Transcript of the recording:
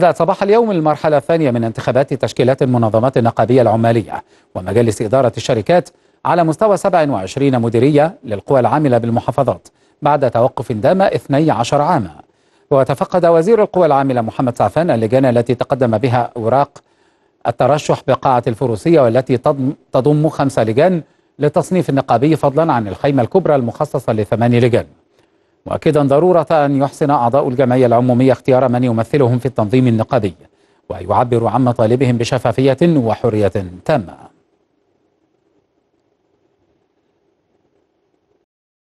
بدأت صباح اليوم المرحلة الثانية من انتخابات تشكيلات المنظمات النقابية العمالية ومجالس إدارة الشركات على مستوى 27 مديرية للقوى العاملة بالمحافظات بعد توقف دام 12 عاما وتفقد وزير القوى العاملة محمد سعفان اللجان التي تقدم بها أوراق الترشح بقاعة الفروسية والتي تضم خمس لجان للتصنيف النقابي فضلا عن الخيمة الكبرى المخصصة لثماني لجان مؤكدا ضرورة أن يحسن أعضاء الجمعية العمومية اختيار من يمثلهم في التنظيم النقابي ويعبر عن مطالبهم بشفافية وحرية تامة